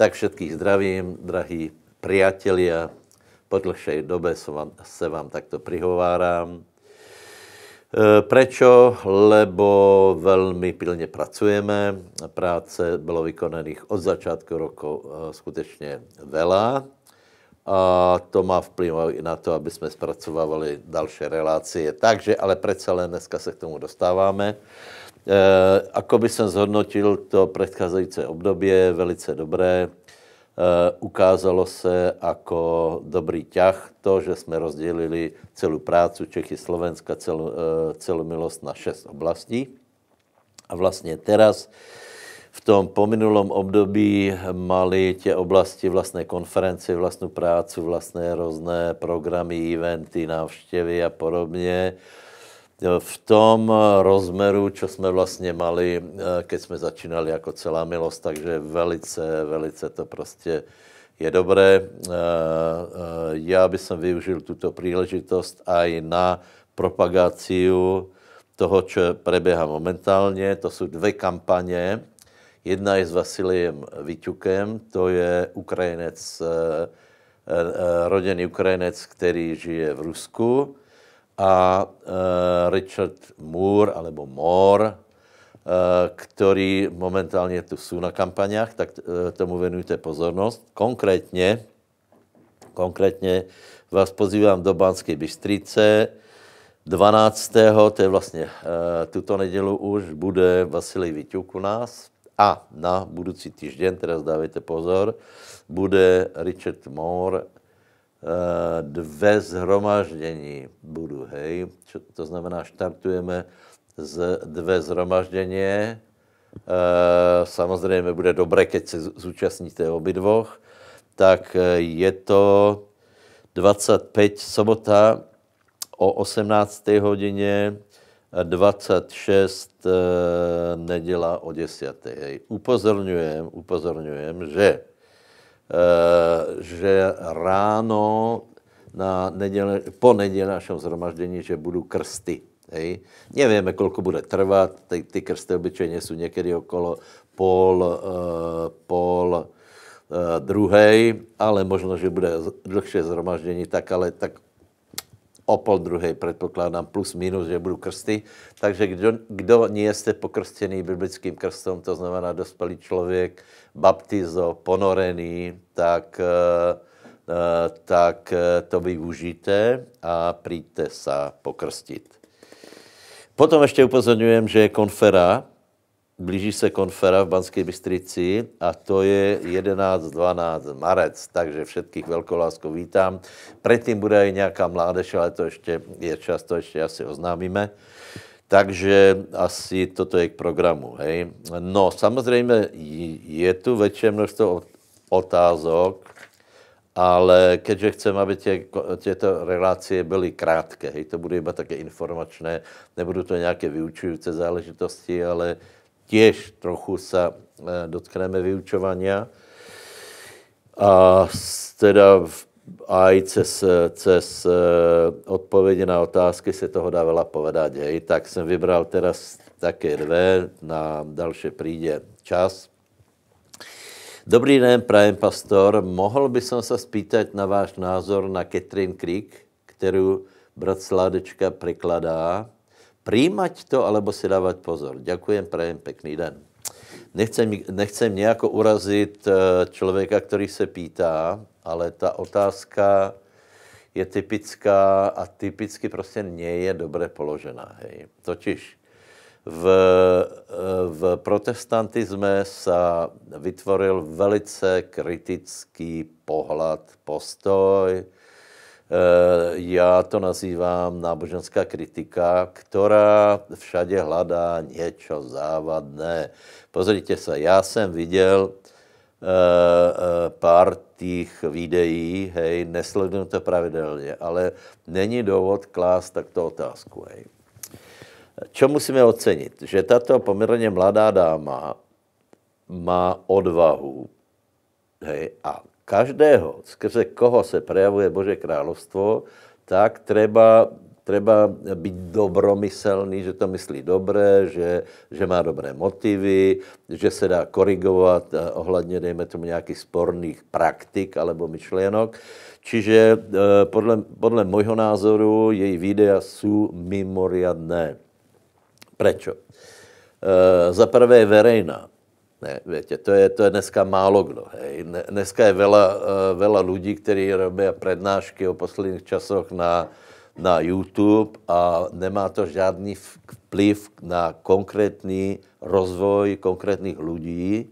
Tak všetkých zdravím, drahí priatelia. Po dlhšej dobe se vám, se vám takto prihováram. E, prečo? Lebo velmi pilně pracujeme. Práce bylo vykonaných od začátku roku e, skutečně veľa. A to má vplyv i na to, aby jsme zpracovávali další relácie. Takže, ale přece dneska se k tomu dostáváme. E, eh, ako by som zhodnotil to predchádzajúce obdobie, velice dobré. E, ukázalo se jako dobrý ťah to, že jsme rozdělili celou prácu Čechy, Slovenska, celu, e, eh, celomilost na šest oblastí. A vlastně teraz v tom pominulom období mali tě oblasti vlastné konferencie, vlastnou prácu, vlastné různé programy, eventy, návštěvy a podobně v tom eh, rozmeru, co jsme vlastně mali, eh, keď jsme začínali jako celá milost, takže velice, velice to prostě je dobré. Eh, já bych využil tuto příležitost i na propagáciu toho, co preběhá momentálně. To jsou dvě kampaně. Jedna je s Vasilijem Vyťukem, to je Ukrajinec, rodený Ukrajinec, který žije v Rusku a e, Richard Moore, alebo Moore, e, který momentálně tu jsou na kampaniách, tak e, tomu venujte pozornost. Konkrétně, konkrétně vás pozývám do Banské Bystrice. 12. to je vlastně e, tuto nedělu už, bude Vasilij Vyťuk u nás a na budoucí týden, teraz dávejte pozor, bude Richard Moore Eh, dve zhromaždění budu, hej. To znamená, štartujeme z dve zhromaždění. Eh, samozřejmě bude dobré, keď se zúčastníte dvoch. Tak eh, je to 25 sobota o 18. hodině, 26 neděla o 10. Hej. Upozorňujem, upozorňujem, že Eh, že ráno na neděle, po našem zhromaždění, že budou krsty. Hej. Nevíme, kolik bude trvat, ty, ty krsty obyčejně jsou někdy okolo pol, uh, pol uh, druhej, ale možno, že bude dlhšie zhromaždění, tak ale tak o pol druhé předpokládám plus minus, že budou krsty. Takže kdo, kdo nie jste pokrstěný biblickým krstom, to znamená dospělý člověk, baptizo, ponorený, tak, eh, eh, tak eh, to využijte a přijďte se pokrstit. Potom ještě upozorňujem, že je konfera, blíží se konfera v Banské Bystrici a to je 11-12 marec, takže všetkých velkolásko vítám. Předtím bude i nějaká mládež, ale to ještě je čas, to ještě asi oznámíme. Takže asi toto je k programu. Hej. No, samozřejmě je tu větší množstvo otázok, ale keďže chcem, aby tě, těto relácie byly krátké, hej, to bude iba také informačné, nebudu to nějaké vyučující záležitosti, ale těž trochu se eh, dotkneme vyučovania. A teda v aj cez, cez eh, odpovědi na otázky se toho dá veľa povedať. Hej. Tak jsem vybral teraz také dve, na další přijde čas. Dobrý den, prajem pastor. Mohl by som se spýtať na váš názor na Catherine Creek, kterou brat Sládečka prekladá. Príjmať to, alebo si dávat pozor. Ďakujem, prajem pekný den nechcem, nechcem nějako urazit eh, člověka, který se pýtá, ale ta otázka je typická a typicky prostě nie je dobře položená. Hej. Totiž v, eh, v protestantismu se vytvoril velice kritický pohled, postoj, Eh, já to nazývám náboženská kritika, která všade hledá něco závadné. Pozrite se, já jsem viděl eh, eh, pár těch videí, hej, nesledujem to pravidelně, ale není důvod klást takto otázku, hej. Čo musíme ocenit? Že tato poměrně mladá dáma má odvahu hej, a každého, skrze koho se prejavuje Bože královstvo, tak treba treba být dobromyselný, že to myslí dobré, že, že má dobré motivy, že se dá korigovat eh, ohledně, dejme tomu, nějakých sporných praktik alebo myšlenok. Čiže eh, podle, podle mojho názoru její videa jsou mimoriadné. Prečo? E, za prvé je verejná. Ne, větě, to je, to je dneska málo kdo. Hej. Dneska je vela eh, vela lidí, kteří robí přednášky o posledních časoch na, na YouTube a nemá to žádný vplyv na konkrétní rozvoj konkrétních lidí. Eh,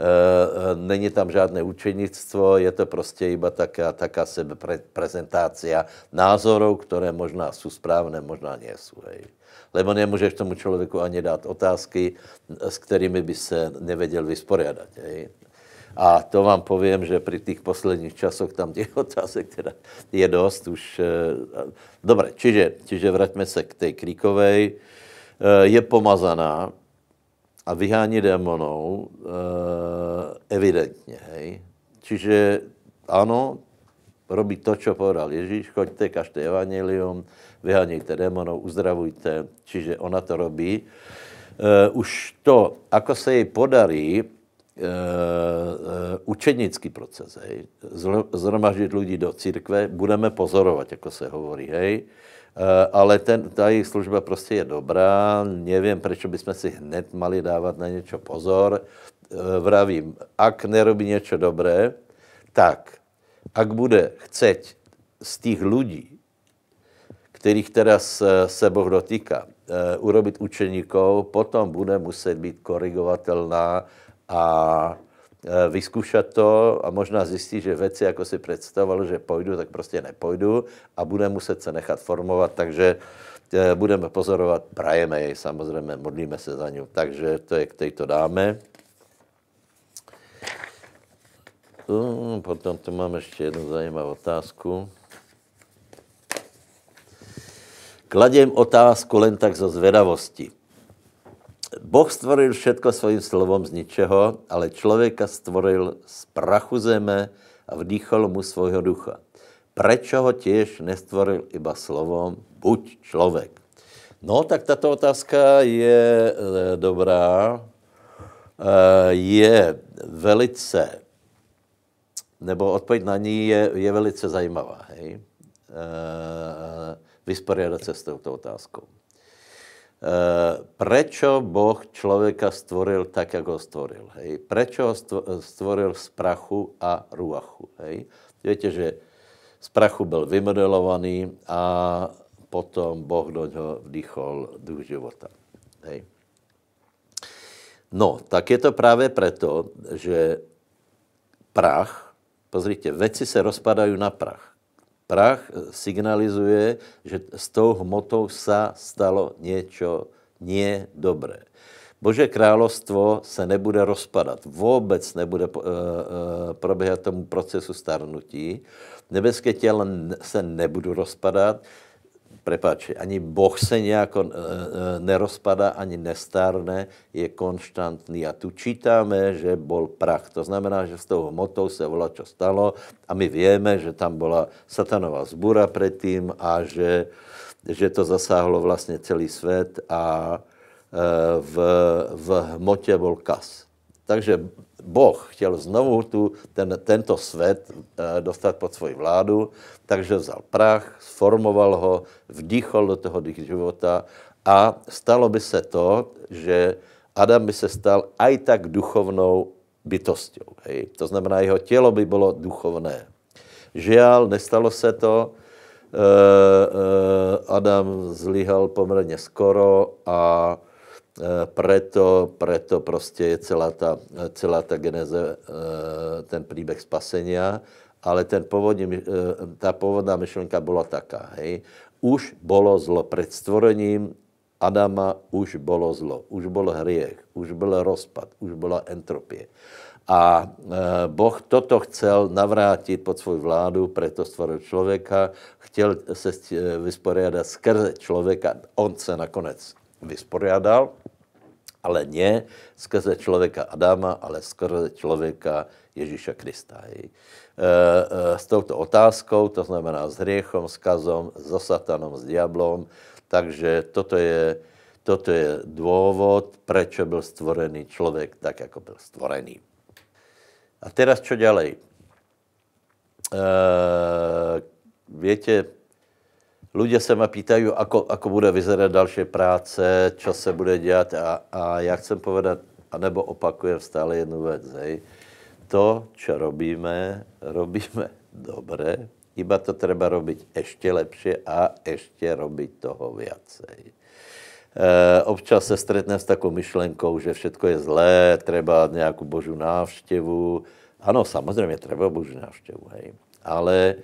eh, není tam žádné učenictvo, je to prostě iba taká, taká sebeprezentácia názorů, které možná jsou správné, možná nie sú. Hej lebo nemůžeš tomu člověku ani dát otázky, s kterými by se nevěděl vysporiadat. Hej. A to vám povím, že při těch posledních časoch tam těch otázek teda je dost už. Eh, dobré, čiže, čiže vraťme se k té Kríkovej. Eh, je pomazaná a vyhání démonou eh, evidentně, hej. Čiže ano, robí to, co povedal Ježíš, choďte, každé evangelium, Vyháníte démonov, uzdravujte. Čiže ona to robí. E, už to, ako se jej podarí, e, e, učednický proces, hej. Zhromaždit lidi do církve, budeme pozorovat, jako se hovorí, hej. E, ale ten, ta jejich služba prostě je dobrá, nevím, proč bychom si hned mali dávat na něco pozor. Vravím, ak nerobí něco dobré, tak, ak bude chceť z těch lidí kterých teda se Boh dotýká, eh, urobit učeníkou, potom bude muset být korigovatelná a eh, vyzkoušet to a možná zjistit, že věci, jako si představoval, že půjdu, tak prostě nepůjdu a bude muset se nechat formovat, takže eh, budeme pozorovat, prajeme jej samozřejmě, modlíme se za ňu. Takže to je k této dáme. Mm, potom tu mám ještě jednu zajímavou otázku. Kladiem otázku len tak zo zvedavosti. Boh stvoril všetko svým slovom z ničeho, ale člověka stvoril z prachu zeme a vdýchol mu svojho ducha. Prečo ho těž nestvoril iba slovom buď člověk? No, tak tato otázka je eh, dobrá, eh, je velice, nebo odpověď na ní je, je velice zajímavá. Hej? Eh, vysporiadat se s touto otázkou. Eh, prečo Boh člověka stvoril tak, jak ho stvoril? Hej? Prečo ho stvoril z prachu a ruachu? Hej? Víte, že z prachu byl vymodelovaný a potom Boh do něho vdýchol duch života. Hej. No, tak je to právě proto, že prach, pozrite, věci se rozpadají na prach. Prach eh, signalizuje, že s tou hmotou sa stalo něco nedobré. Bože královstvo se nebude rozpadat, vůbec nebude eh, eh, probíhat tomu procesu starnutí, nebeské těla se nebudu rozpadat, prepáč, ani Boh se nějak eh, eh, nerozpadá, ani nestárne, je konštantný. A tu čítáme, že bol prach. To znamená, že s tou hmotou se volá, co stalo a my víme, že tam byla satanová zbura předtím a že, že to zasáhlo vlastně celý svět a eh, v, v hmotě byl kas. Takže Boh chtěl znovu tu, ten, tento svět eh, dostat pod svoji vládu, takže vzal prach, sformoval ho, vdýchol do toho dých života a stalo by se to, že Adam by se stal aj tak duchovnou bytostí. To znamená, jeho tělo by bylo duchovné. Žiaľ, nestalo se to, eh, eh, Adam zlyhal poměrně skoro a Eh, preto, preto prostě je celá ta, celá ta geneze, eh, ten příběh spasenia, ale ten původní, eh, ta původná myšlenka byla taká, hej. Už bylo zlo před stvorením Adama, už bylo zlo, už byl hriech, už byl rozpad, už byla entropie. A Boh toto chcel navrátit pod svou vládu, preto stvoril člověka, chtěl se vysporiadat skrze člověka, on se nakonec vysporiadal, ale ne skrze člověka Adama, ale skrze člověka Ježíša Krista. Eh, eh, s touto otázkou, to znamená s hriechom, s kazom, so satanom, s diablom, takže toto je, toto je důvod, proč byl stvorený člověk tak, jako byl stvorený. A teraz čo ďalej? E, eh, Víte, ľudia se ma pýtajú, ako, ako bude vyzerať další práce, čo se bude dělat a, a já chcem povedat, anebo opakujem stále jednu věc, hej. To, čo robíme, robíme dobře. iba to treba robiť ještě lepšie a ještě robiť toho viacej. E, občas se stretnem s takou myšlenkou, že všetko je zlé, treba nějakou božu návštěvu. Ano, samozřejmě treba božu návštěvu, hej. Ale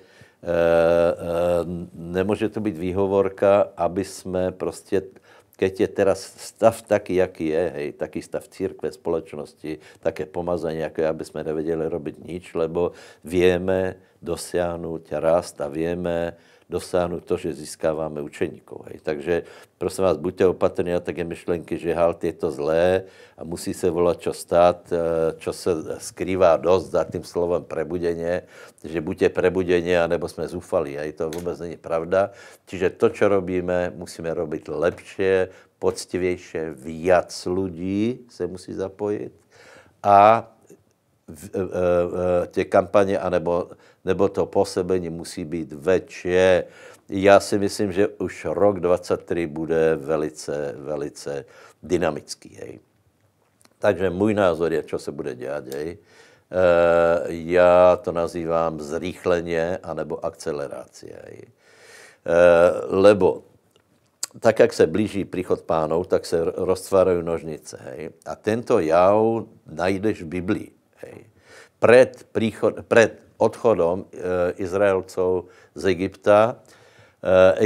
Eh, eh, nemůže to být výhovorka, aby jsme prostě keď je teraz stav taký, jaký je, hej, taký stav církve, společnosti, také pomazání, jako aby jsme nevěděli robit nič, lebo víme dosáhnout rast a víme dosáhnout to, že získáváme učeníků. Hej. Takže prosím vás, buďte opatrní a také myšlenky, že halt je to zlé a musí se volat, čo stát, čo eh, se skrývá dost za tím slovem prebuděně, že buďte prebuděně, anebo jsme zúfali. A To vůbec není pravda. Čiže to, co robíme, musíme robit lepšie, poctivější, víc lidí se musí zapojit a Eh, eh, tě kampaně anebo, nebo to posebení musí být větší. Já si myslím, že už rok 23 bude velice, velice dynamický. Hej. Takže můj názor je, co se bude dělat. Hej. E, já to nazývám zrýchleně anebo akcelerácie. Hej. E, lebo tak, jak se blíží příchod pánov, tak se roztvárají nožnice. Hej. A tento jau najdeš v Biblii. Hej. Pred, príchod, pred odchodom e, eh, Izraelcov z Egypta, e,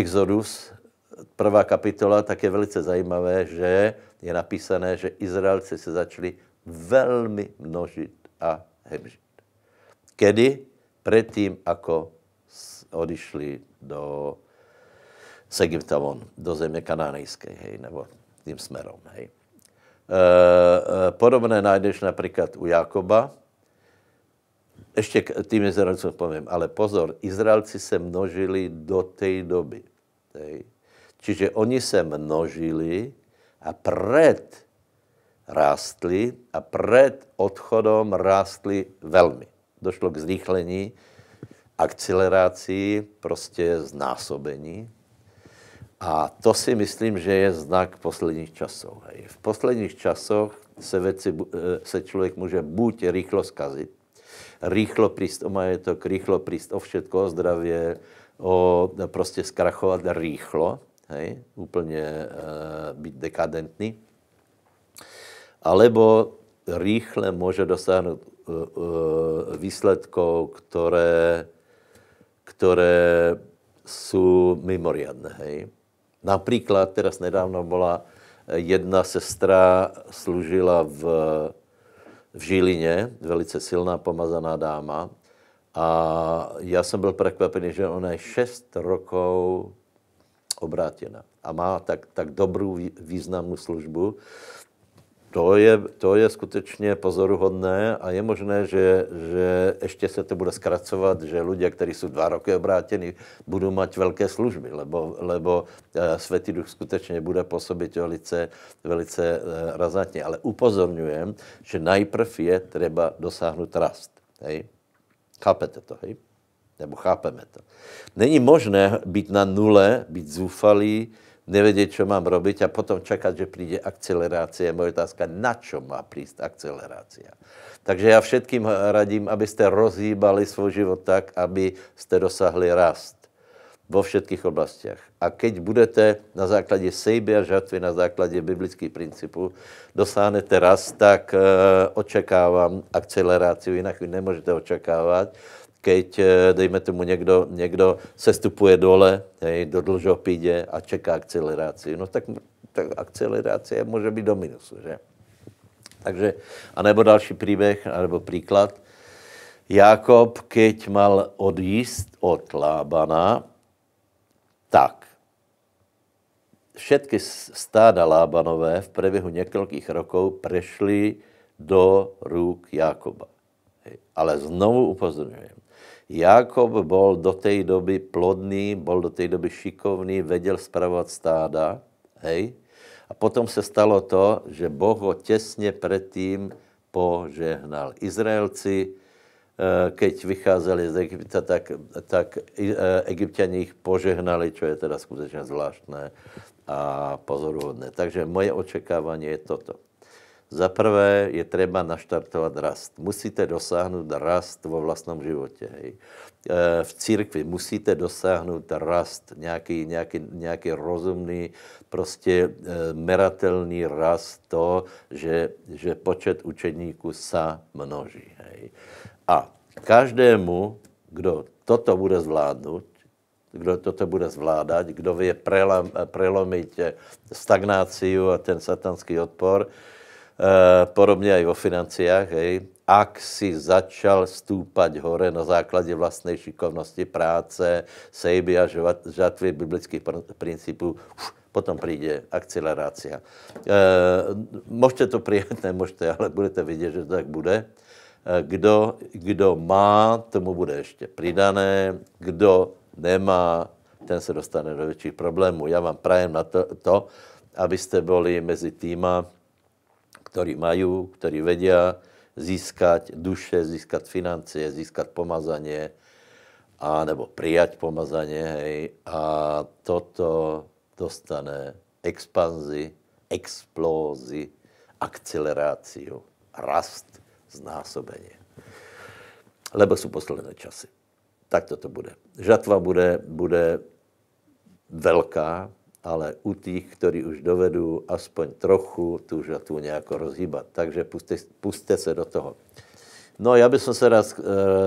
Exodus, prvá kapitola, tak je velice zajímavé, že je napísané, že Izraelci se začali velmi množit a hemžit. Kedy? Předtím, ako odišli do, z Egypta von, do země kanánejské, hej, nebo tím směrem, hej. Eh, eh, podobné najdeš například u Jakoba. Ještě k tým Izraelcům povím, ale pozor, Izraelci se množili do té doby. Tej. Čiže oni se množili a před rástli a před odchodom rástli velmi. Došlo k zrychlení, akcelerácii, prostě znásobení. A to si myslím, že je znak posledních časů. Hej. V posledních časoch se, věci, eh, se člověk může buď rychlo zkazit, rychlo prísť o majetok, rychlo prísť o všetko, o zdravě, o prostě skrachovat rychlo, hej, úplně e, být dekadentný. Alebo rychle může dosáhnout e, eh, e, výsledků, které, které jsou mimoriadné, hej například teraz nedávno byla eh, jedna sestra, služila v, v Žilině, velice silná pomazaná dáma. A já jsem byl překvapený, že ona je 6 rokov obrátěna a má tak, tak dobrou významnou službu to je, to je skutečně pozoruhodné a je možné, že, že ještě se to bude zkracovat, že lidé, kteří jsou dva roky obrátěni, budou mít velké služby, lebo, lebo eh, Světý duch skutečně bude působit velice, velice eh, razantně. Ale upozorňujem, že najprv je třeba dosáhnout rast. Hej? Chápete to, hej? Nebo chápeme to. Není možné být na nule, být zúfalý, nevedieť, co mám robiť a potom čekat, že přijde akcelerácia. Moje otázka, na čo má prísť akcelerácia? Takže já všetkým radím, abyste rozhýbali svůj život tak, aby ste dosahli rast vo všetkých oblastiach. A keď budete na základě sejby a žatvy, na základě biblických principů, dosáhnete rast, tak e, očekávám akceleraci, jinak ji nemůžete očekávat keď, eh, dejme tomu, někdo, někdo sestupuje dole hej, do dlžopídě a čeká akceleraci. No tak, tak akcelerace může být do minusu, že? Takže, anebo další příběh, anebo příklad. Jakob, keď mal odjíst od Lábana, tak všetky stáda Lábanové v průběhu několik rokov prešly do rúk Jakoba. Ale znovu upozorňuji. Jakob byl do té doby plodný, byl do té doby šikovný, věděl spravovat stáda, hej? A potom se stalo to, že Boh ho těsně předtím požehnal. Izraelci, eh, keď vycházeli z Egypta, tak, tak eh, egyptiani jich požehnali, čo je teda skutečně zvláštné a pozoruhodné. Takže moje očekávání je toto. Za prvé je třeba naštartovat rast. Musíte dosáhnout rast vo vlastnom životě. Hej. E, v církvi musíte dosáhnout rast, nějaký, nějaký, nějaký rozumný, prostě e, meratelný rast to, že, že počet učeníků sa množí. Hej. A každému, kdo toto bude zvládnout, kdo toto bude zvládat, kdo vie prelomit stagnáciu a ten satanský odpor, Eh, podobně i o financiách, hej, ak si začal stúpať hore na základě vlastné šikovnosti práce, sejby a žatvy biblických principů, potom přijde akcelerácia. E, eh, můžete to přijat, nemůžete, ale budete vidět, že to tak bude. E, kdo, kdo má, tomu bude ještě přidané, kdo nemá, ten se dostane do větších problémů. Já vám prajem na to, to abyste byli mezi týma, ktorí majú, ktorí vedia získať duše, získať financie, získať pomazanie, a nebo prijať pomazanie, hej, a toto dostane expanzi, explózi, akceleráciu, rast, znásobenie. Lebo sú posledné časy. Tak toto bude. Žatva bude, bude velká, ale u těch, kteří už dovedou aspoň trochu tu žatvu nějak rozhýbat. Takže puste, puste se do toho. No, já bych se rád eh,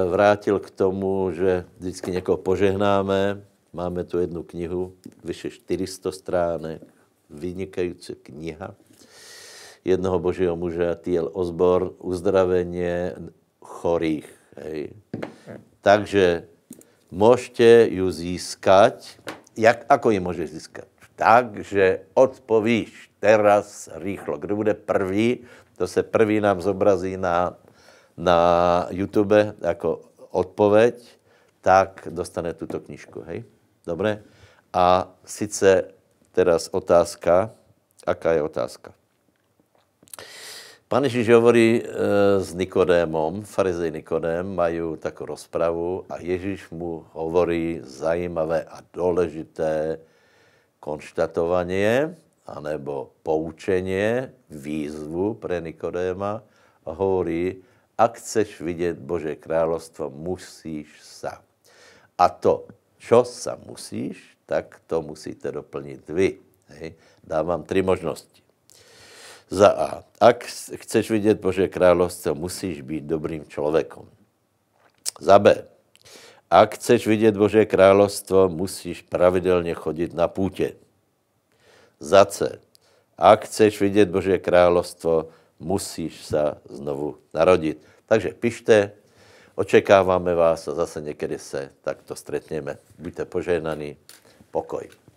vrátil k tomu, že vždycky někoho požehnáme. Máme tu jednu knihu, vyše 400 stránek, vynikající kniha jednoho božího muže, T.L. Osbor, uzdraveně chorých. Hej. Takže můžete ju získat. Jak, ako ji můžeš získat? tak, že odpovíš teraz rýchlo. Kdo bude první, to se první nám zobrazí na, na YouTube jako odpověď, tak dostane tuto knižku, hej? Dobré? A sice teraz otázka, aká je otázka? Pane, Ježíš hovorí e, s Nikodémom, farizej Nikodém, mají takovou rozpravu a Ježíš mu hovorí zajímavé a důležité konštatovanie anebo poučenie, výzvu pre Nikodéma a hovorí, ak chceš vidieť Bože kráľovstvo, musíš sa. A to, čo sa musíš, tak to musíte doplniť vy. Hej. Dávám tři možnosti. Za A. Ak chceš vidět Bože království, musíš být dobrým člověkem. Za B. A chceš vidět Boží královstvo, musíš pravidelně chodit na půtě. Za C. A chceš vidět Boží královstvo, musíš se znovu narodit. Takže pište, očekáváme vás a zase někdy se takto stretněme. Buďte požehnaní, pokoj.